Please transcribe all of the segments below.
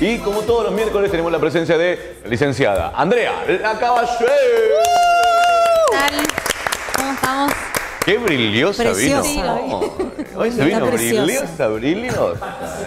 Y como todos los miércoles tenemos la presencia de la licenciada Andrea La Caballero. ¿Cómo estamos? Qué brillosa vino. Oh, hoy se vino brillosa, ¿eh?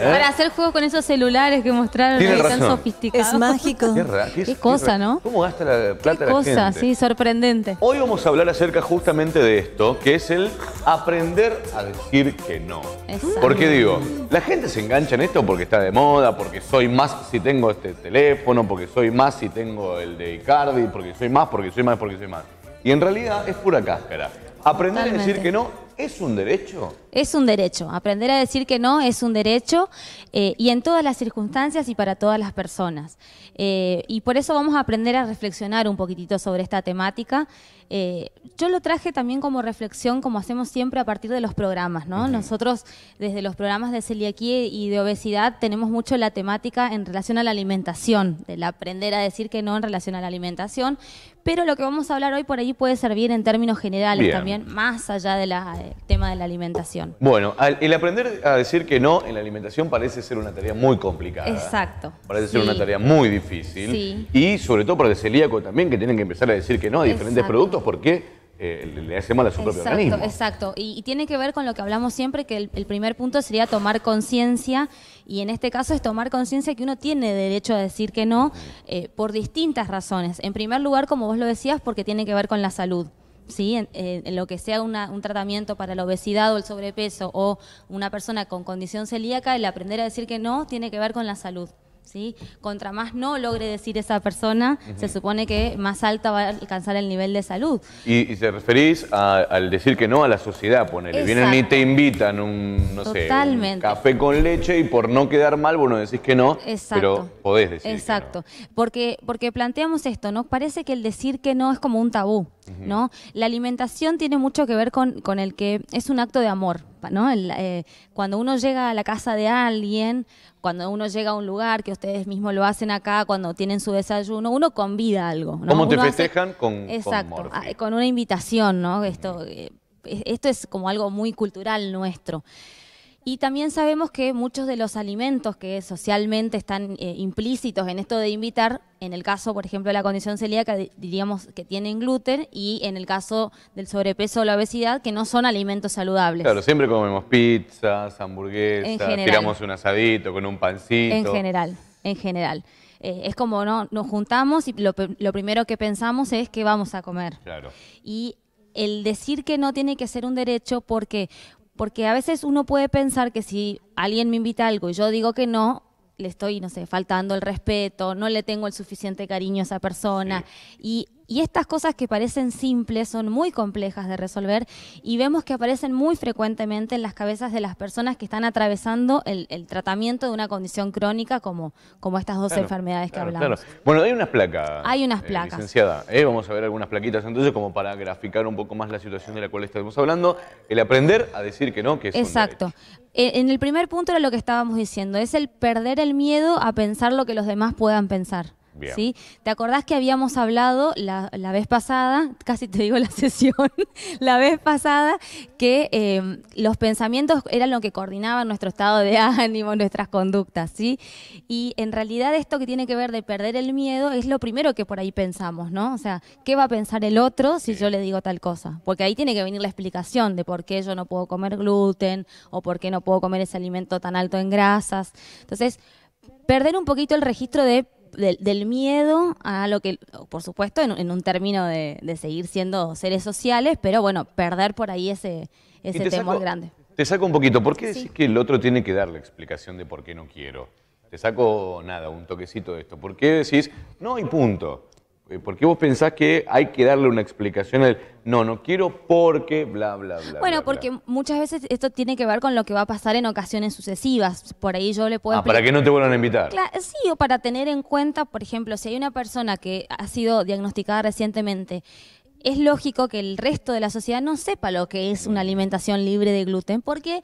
Para hacer juegos con esos celulares que mostraron tan sofisticados. Es mágico. Qué, cosa, ¿no? ¿Cómo gasta la plata qué cosa, sí, sorprendente. Hoy vamos a hablar acerca justamente de esto, que es el aprender a decir que no. ¿Por Porque digo, la gente se engancha en esto porque está de moda, porque soy más si tengo este teléfono, porque soy más si tengo el de Icardi, porque soy más, porque soy más, porque soy más. Y en realidad es pura cáscara. Aprender a decir que no ¿Es un derecho? Es un derecho. Aprender a decir que no es un derecho eh, y en todas las circunstancias y para todas las personas. Eh, y por eso vamos a aprender a reflexionar un poquitito sobre esta temática. Eh, yo lo traje también como reflexión, como hacemos siempre a partir de los programas, ¿no? Nosotros, desde los programas de celiaquía y de obesidad, tenemos mucho la temática en relación a la alimentación, del aprender a decir que no en relación a la alimentación, pero lo que vamos a hablar hoy por ahí puede servir en términos generales también, más allá de la el tema de la alimentación. Bueno, el aprender a decir que no en la alimentación parece ser una tarea muy complicada. Exacto. Parece ser una tarea muy difícil. Sí. Y sobre todo para el celíaco también, que tienen que empezar a decir que no a diferentes productos porque eh, le hace mal a su exacto, organismo. Exacto, y, y, tiene que ver con lo que hablamos siempre, que el, primer punto sería tomar conciencia, y en este caso es tomar conciencia que uno tiene derecho a decir que no eh, por distintas razones. En primer lugar, como vos lo decías, porque tiene que ver con la salud. ¿sí? En, lo que sea un tratamiento para la obesidad o el sobrepeso o una persona con condición celíaca, el aprender a decir que no tiene que ver con la salud. ¿Sí? Contra más no logre decir esa persona, se supone que más alta va a alcanzar el nivel de salud. Y, se te referís al decir que no a la sociedad, ponele. Vienen y te invitan un, no sé, café con leche y por no quedar mal, no decís que no, Exacto. pero podés decir Exacto. Que no. Porque, porque planteamos esto, ¿no? Parece que el decir que no es como un tabú. ¿no? La alimentación tiene mucho que ver con, con, el que es un acto de amor, ¿no? Eh, cuando uno llega a la casa de alguien, cuando uno llega a un lugar, que ustedes mismos lo hacen acá, cuando tienen su desayuno, uno convida algo, ¿no? ¿Cómo te festejan con ah, con, una invitación, ¿no? Esto, eh, esto es como algo muy cultural nuestro. Y también sabemos que muchos de los alimentos que socialmente están eh, implícitos en esto de invitar, en el caso, por ejemplo, de la condición celíaca, diríamos que tienen gluten, y en el caso del sobrepeso o la obesidad, que no son alimentos saludables. Claro, siempre comemos pizzas, hamburguesas, tiramos un asadito con un pancito. En general, en general. Eh, es como ¿no? nos juntamos y lo, primero que pensamos es qué vamos a comer. Claro. Y el decir que no tiene que ser un derecho, porque porque a veces uno puede pensar que si alguien me invita a algo y yo digo que no, le estoy, no sé, faltando el respeto, no le tengo el suficiente cariño a esa persona. Y y estas cosas que parecen simples son muy complejas de resolver y vemos que aparecen muy frecuentemente en las cabezas de las personas que están atravesando el, tratamiento de una condición crónica como, como estas dos enfermedades que hablamos. Bueno, hay unas placas. Hay unas eh, placas. Eh, vamos a ver algunas plaquitas entonces como para graficar un poco más la situación de la cual estamos hablando. El aprender a decir que no, que es Exacto. E, en el primer punto era lo que estábamos diciendo, es el perder el miedo a pensar lo que los demás puedan pensar. ¿Te acordás que habíamos hablado la, vez pasada, casi te digo la sesión, la vez pasada, que em, los pensamientos eran lo que coordinaban nuestro estado de ánimo, nuestras conductas, ¿sí? Y en realidad esto que tiene que ver de perder el miedo es lo primero que por ahí pensamos, ¿no? O sea, ¿qué va a pensar el otro si yo le digo tal cosa? Porque ahí tiene que venir la explicación de por qué yo no puedo comer gluten o por qué no puedo comer ese alimento tan alto en grasas. Entonces, perder un poquito el registro de del miedo a lo que, por supuesto, en, un término de, seguir siendo seres sociales, pero bueno, perder por ahí ese, ese temor grande. Te saco un poquito, ¿por qué decís que el otro tiene que dar la explicación de por qué no quiero? Te saco nada, un toquecito de esto. ¿Por qué decís no y punto? Eh, ¿Por qué vos pensás que hay que darle una explicación al no, no quiero porque bla, bla, bla? Bueno, porque muchas veces esto tiene que ver con lo que va a pasar en ocasiones sucesivas. Por ahí yo le puedo. Ah, para que no te vuelvan a invitar. sí, o para tener en cuenta, por ejemplo, si hay una persona que ha sido diagnosticada recientemente es lógico que el resto de la sociedad no sepa lo que es una mm. alimentación libre de gluten, porque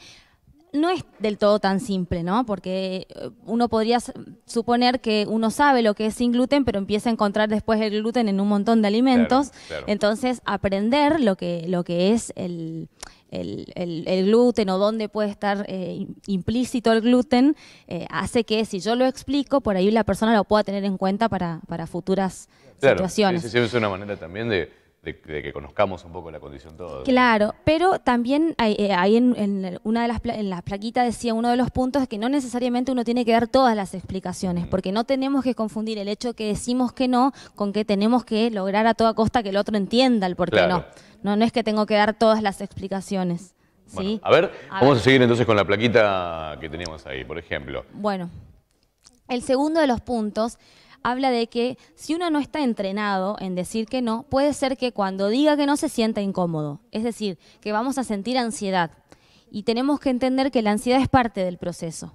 no es del todo tan simple, ¿no? Porque eh, uno podría suponer que uno sabe lo que es sin gluten, pero empieza a encontrar después el gluten en un montón de alimentos. Entonces, aprender lo que, lo que es el, gluten o dónde puede estar eh, implícito el gluten, eh, hace que si yo lo explico, por ahí la persona lo pueda tener en cuenta para, para futuras situaciones. es una manera también de de, que conozcamos un poco la condición todo. Claro, pero también hay eh, en, una de las en la plaquita decía uno de los puntos que no necesariamente uno tiene que dar todas las explicaciones, porque no tenemos que confundir el hecho que decimos que no con que tenemos que lograr a toda costa que el otro entienda el por qué no. no. No es que tengo que dar todas las explicaciones. ¿sí? a ver, vamos a seguir entonces con la plaquita que tenemos ahí, por ejemplo. Bueno, el segundo de los puntos habla de que si uno no está entrenado en decir que no, puede ser que cuando diga que no se sienta incómodo, es decir, que vamos a sentir ansiedad. Y tenemos que entender que la ansiedad es parte del proceso.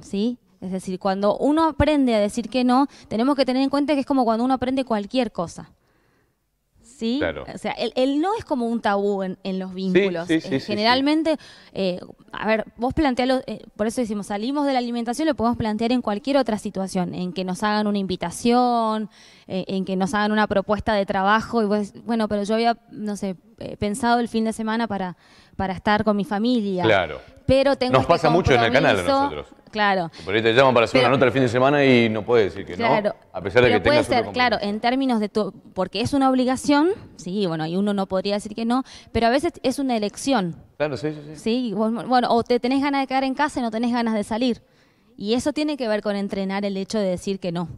¿Sí? Es decir, cuando uno aprende a decir que no, tenemos que tener en cuenta que es como cuando uno aprende cualquier cosa. ¿sí? O sea, el, no es como un tabú en, los vínculos. Eh, generalmente, eh, a ver, vos plantealo, eh, por eso decimos, salimos de la alimentación, lo podemos plantear en cualquier otra situación, en que nos hagan una invitación, en que nos hagan una propuesta de trabajo, y vos, bueno, pero yo había, no sé, pensado el fin de semana para, para estar con mi familia. Claro. Pero tengo Nos este pasa mucho en el canal nosotros. Claro. Por te llaman para hacer una nota el fin de semana y no puedes decir que no. A pesar de que puede ser, claro, en términos de tu, porque es una obligación, sí, bueno, y uno no podría decir que no, pero a veces es una elección. Claro, sí, sí, sí. Sí, bueno, o te tenés ganas de quedar en casa y no tenés ganas de salir. Y eso tiene que ver con entrenar el hecho de decir que no.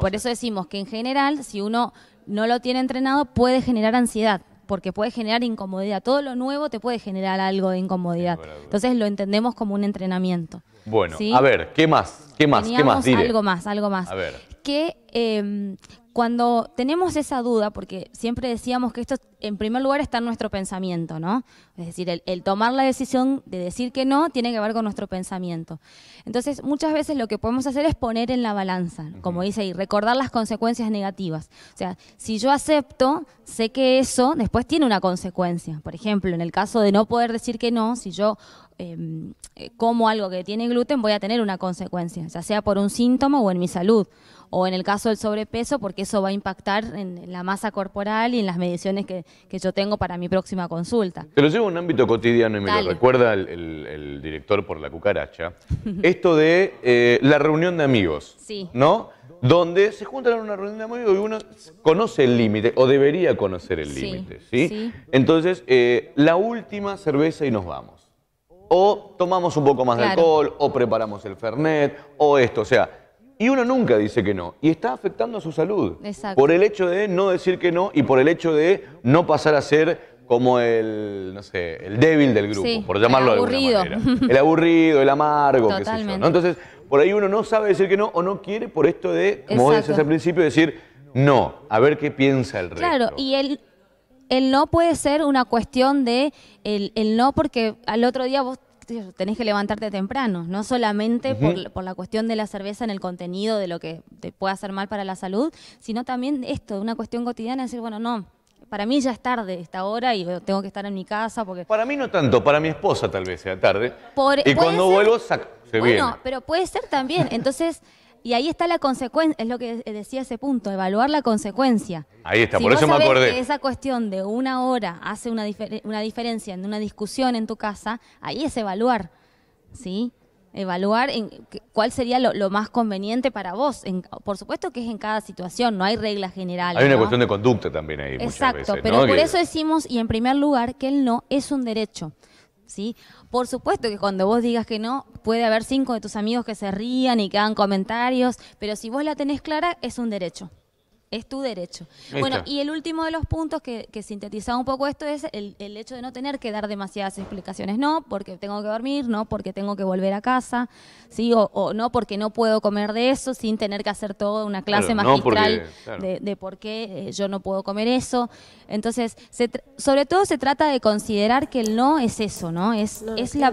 Por eso decimos que en general, si uno no lo tiene entrenado, puede generar ansiedad porque puede generar incomodidad. Todo lo nuevo te puede generar algo de incomodidad. Entonces lo entendemos como un entrenamiento. Bueno, a ver, ¿qué más? ¿Qué más? ¿Qué más? Algo más, algo más. A ver. Que em, cuando tenemos esa duda, porque siempre decíamos que esto en primer lugar está en nuestro pensamiento, ¿no? Es decir, el, tomar la decisión de decir que no tiene que ver con nuestro pensamiento. Entonces, muchas veces lo que podemos hacer es poner en la balanza, como dice ahí, recordar las consecuencias negativas. O sea, si yo acepto, sé que eso después tiene una consecuencia. Por ejemplo, en el caso de no poder decir que no, si yo Em, eh, como algo que tiene gluten, voy a tener una consecuencia, ya sea por un síntoma o en mi salud, o en el caso del sobrepeso, porque eso va a impactar en la masa corporal y en las mediciones que, yo tengo para mi próxima consulta. Se lo llevo a un ámbito cotidiano y me lo recuerda el, director por la cucaracha, esto de eh, la reunión de amigos, ¿no? Donde se juntan en una reunión de amigos y uno conoce el límite, o debería conocer el límite, sí. Entonces, eh, la última cerveza y nos vamos o tomamos un poco más de alcohol, o preparamos el Fernet, o esto, o sea. Y uno nunca dice que no. Y está afectando a su salud. Por el hecho de no decir que no y por el hecho de no pasar a ser como el, no sé, el débil del grupo, por llamarlo el aburrido. de alguna manera. El aburrido, el amargo, qué sé yo. Entonces, por ahí uno no sabe decir que no o no quiere por esto de, como decías al principio, decir no, a ver qué piensa el resto. Claro, y el, el no puede ser una cuestión de el, no porque al otro día vos tenés que levantarte temprano, no solamente por, la cuestión de la cerveza en el contenido, de lo que te puede hacer mal para la salud, sino también esto, una cuestión cotidiana, decir, bueno, no, para mí ya es tarde esta hora y tengo que estar en mi casa porque... Para mí no tanto, para mi esposa tal vez sea tarde. y cuando vuelvo, se bueno, pero puede ser también. Entonces, y ahí está la consecuencia, es lo que decía ese punto, evaluar la consecuencia. Ahí está, por eso me acordé. Que esa cuestión de una hora hace una, una diferencia en una discusión en tu casa, ahí es evaluar, ¿sí? Evaluar en cuál sería lo, más conveniente para vos. por supuesto que es en cada situación, no hay reglas generales. Hay una cuestión de conducta también ahí. Exacto, pero por eso decimos, y en primer lugar, que el no es un derecho. ¿sí? Por supuesto que cuando vos digas que no, puede haber cinco de tus amigos que se rían y que hagan comentarios, pero si vos la tenés clara, es un derecho. Es tu derecho. bueno, y el último de los puntos que, que un poco esto es el, hecho de no tener que dar demasiadas explicaciones. No, porque tengo que dormir, no, porque tengo que volver a casa, ¿sí? o, no, porque no puedo comer de eso sin tener que hacer toda una clase magistral de, de, por qué eh, yo no puedo comer eso. Entonces, sobre todo se trata de considerar que el no es eso, ¿no? Es, es, la,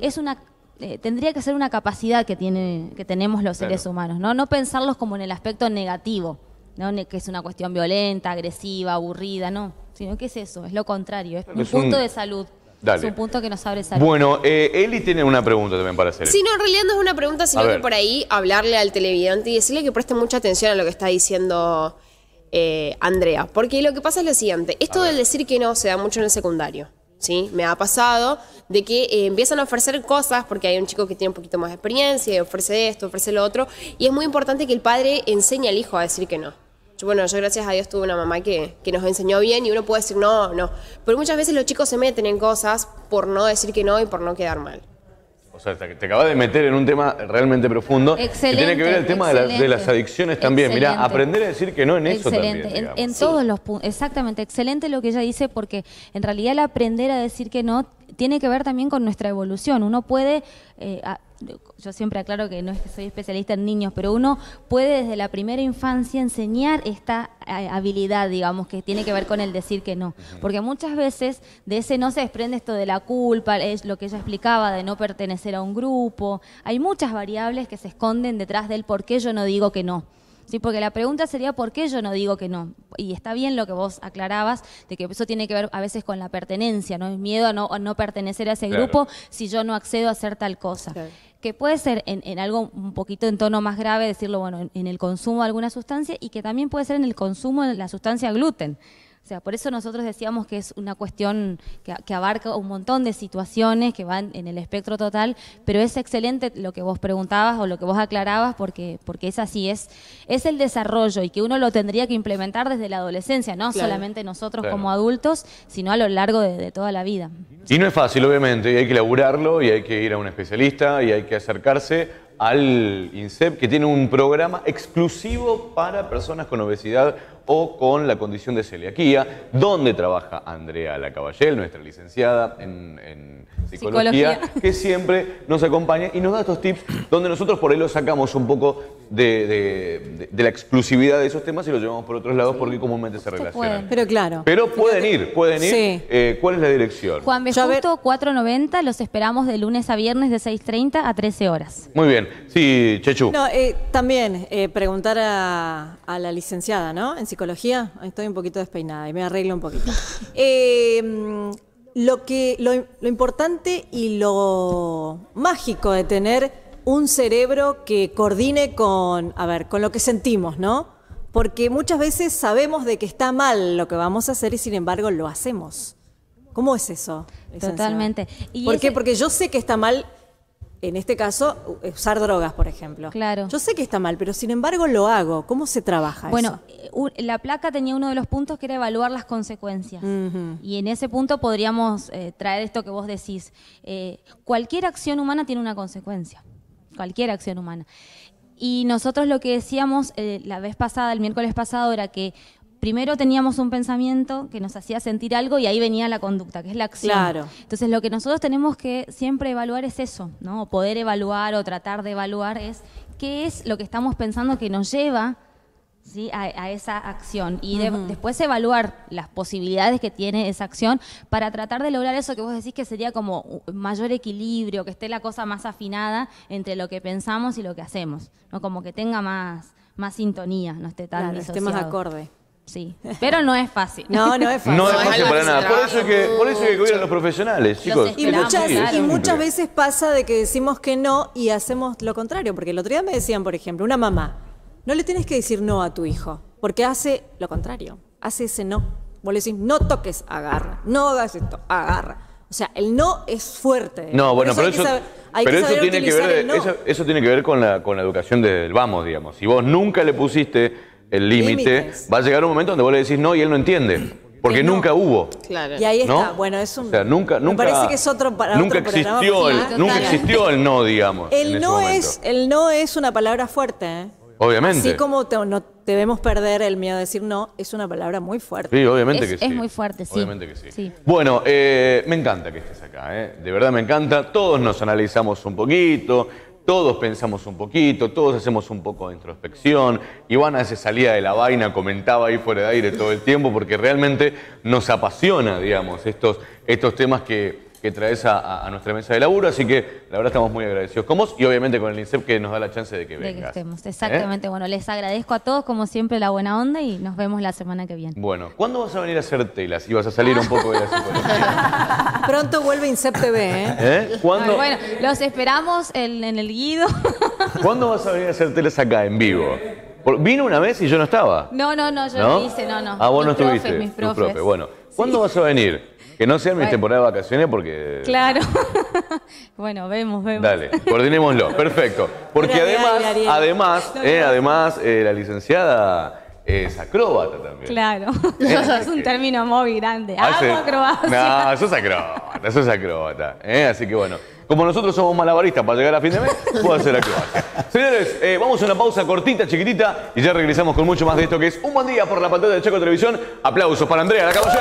es una eh, tendría que ser una capacidad que, tiene, que tenemos los seres humanos, ¿no? No pensarlos como en el aspecto negativo no que es una cuestión violenta, agresiva, aburrida, no, sino que es eso, es lo contrario, es, un punto de salud. Es un punto que nos abre salud. Bueno, eh, Eli tiene una pregunta también para hacer. Sí, no, en realidad no es una pregunta, sino que por ahí hablarle al televidente y decirle que preste mucha atención a lo que está diciendo eh, Andrea. Porque lo que pasa es lo siguiente, esto del decir que no se da mucho en el secundario. ¿Sí? Me ha pasado de que eh, empiezan a ofrecer cosas porque hay un chico que tiene un poquito más de experiencia y ofrece esto, ofrece lo otro, y es muy importante que el padre enseñe al hijo a decir que no bueno, yo gracias a Dios tuve una mamá que, que nos enseñó bien y uno puede decir no, no. Pero muchas veces los chicos se meten en cosas por no decir que no y por no quedar mal. O sea, te, acabas de meter en un tema realmente profundo. Excelente, que tiene que ver el tema de, las adicciones también. Mira, aprender a decir que no en eso también. Excelente, En, todos los puntos. Exactamente. Excelente lo que ella dice, porque en realidad el aprender a decir que no tiene que ver también con nuestra evolución. Uno puede eh, yo siempre aclaro que no es que soy especialista en niños, pero uno puede desde la primera infancia enseñar esta eh, habilidad, digamos, que tiene que ver con el decir que no. Porque muchas veces de ese no se desprende esto de la culpa, es lo que ella explicaba, de no pertenecer a un grupo. Hay muchas variables que se esconden detrás del por qué yo no digo que no. Sí, porque la pregunta sería por qué yo no digo que no. Y está bien lo que vos aclarabas, de que eso tiene que ver a veces con la pertenencia, ¿no? Es miedo a no, pertenecer a ese grupo si yo no accedo a hacer tal cosa que puede ser en, algo un poquito en tono más grave, decirlo, bueno, en, en, el consumo de alguna sustancia y que también puede ser en el consumo de la sustancia gluten. O sea, por eso nosotros decíamos que es una cuestión que, abarca un montón de situaciones que van en el espectro total, pero es excelente lo que vos preguntabas o lo que vos aclarabas porque, porque es así, es, es el desarrollo y que uno lo tendría que implementar desde la adolescencia, no solamente nosotros como adultos, sino a lo largo de, toda la vida. Y no es fácil, obviamente, y hay que laburarlo y hay que ir a un especialista y hay que acercarse al INSEP que tiene un programa exclusivo para personas con obesidad o con la condición de celiaquía, donde trabaja Andrea Lacaballel, nuestra licenciada en, psicología, que siempre nos acompaña y nos da estos tips donde nosotros por ahí lo sacamos un poco de, la exclusividad de esos temas y los llevamos por otros lados porque comúnmente se relacionan. pero claro. Pero pueden ir, pueden ir. Eh, ¿Cuál es la dirección? Juan Bejuto, 490, los esperamos de lunes a viernes de 6.30 a 13 horas. Muy bien. Sí, Chechu. No, eh, también eh, preguntar a, la licenciada, ¿no? psicología, estoy un poquito despeinada y me arreglo un poquito. Em, lo, que, lo, importante y lo mágico de tener un cerebro que coordine con, a ver, con lo que sentimos, ¿no? Porque muchas veces sabemos de que está mal lo que vamos a hacer y sin embargo lo hacemos. ¿Cómo es eso? Totalmente. ¿Por qué? Porque yo sé que está mal en este caso, usar drogas, por ejemplo. Claro. Yo sé que está mal, pero sin embargo lo hago. ¿Cómo se trabaja eso? Bueno, eh, la placa tenía uno de los puntos que era evaluar las consecuencias. Y en ese punto podríamos eh, traer esto que vos decís. Eh, cualquier acción humana tiene una consecuencia. Cualquier acción humana. Y nosotros lo que decíamos la vez pasada, el miércoles pasado, era que primero teníamos un pensamiento que nos hacía sentir algo y ahí venía la conducta, que es la acción. Entonces lo que nosotros tenemos que siempre evaluar es eso, ¿no? poder evaluar o tratar de evaluar es qué es lo que estamos pensando que nos lleva a, esa acción y después evaluar las posibilidades que tiene esa acción para tratar de lograr eso que vos decís que sería como mayor equilibrio, que esté la cosa más afinada entre lo que pensamos y lo que hacemos, ¿no? como que tenga más, más sintonía, no esté tan Esté más acorde. Sí, pero no es fácil. No, no es fácil. No, es fácil para nada. Por eso es que, por eso que los profesionales, chicos. y muchas, veces pasa de que decimos que no y hacemos lo contrario. Porque el otro día me decían, por ejemplo, una mamá, no le tienes que decir no a tu hijo, porque hace lo contrario, hace ese no. Vos le decís, no toques, agarra, no hagas esto, agarra. O sea, el no es fuerte. No, bueno, pero eso, pero eso tiene que ver, eso, tiene que ver con la, con la educación del vamos, digamos. Si vos nunca le pusiste el límite, va a llegar un momento donde vos le decís no y él no entiende. Porque nunca hubo. Y ahí está. Bueno, es un. O nunca, parece que es otro para Nunca existió el, nunca existió no, digamos. El no es, el no es una palabra fuerte. ¿eh? Obviamente. Así como no debemos perder el miedo a decir no, es una palabra muy fuerte. Sí, obviamente que sí. Es muy fuerte, sí. Obviamente que Bueno, eh, me encanta que estés acá, ¿eh? De verdad me encanta. Todos nos analizamos un poquito todos pensamos un poquito, todos hacemos un poco de introspección. Ivana se salía de la vaina, comentaba ahí fuera de aire todo el tiempo, porque realmente nos apasiona, digamos, estos, estos temas que, que traes a, nuestra mesa de laburo, así que la verdad estamos muy agradecidos con vos y obviamente con el INSEP que nos da la chance de que vengas. De que estemos, ¿eh? exactamente. Bueno, les agradezco a todos como siempre la buena onda y nos vemos la semana que viene. Bueno, ¿cuándo vas a venir a hacer telas y vas a salir un poco de la psicología? Pronto vuelve INSEP TV, ¿eh? ¿Eh? Bueno, los esperamos en, el Guido. ¿Cuándo vas a venir a hacer telas acá en vivo? Vino una vez y yo no estaba. No, no, no, yo no, hice, no, no. Ah, vos no estuviste. Profes, mis Bueno, ¿cuándo vas a venir? Que no sea mi temporada de vacaciones porque... Claro. bueno, vemos, vemos. Dale, coordinémoslo. Perfecto. Porque además, además, eh, además eh, la licenciada es acróbata también. Claro, eso eh, es un término muy grande. Hace, ah, No, sos acróbata, sos acróbata. Así que bueno, como nosotros somos malabaristas para llegar a fin de mes, puedo hacer acróbata. Señores, vamos a una pausa cortita, chiquitita, y ya regresamos con mucho más de esto que es Un Buen Día por la pantalla de Checo Televisión. Aplausos para Andrea, la caballera.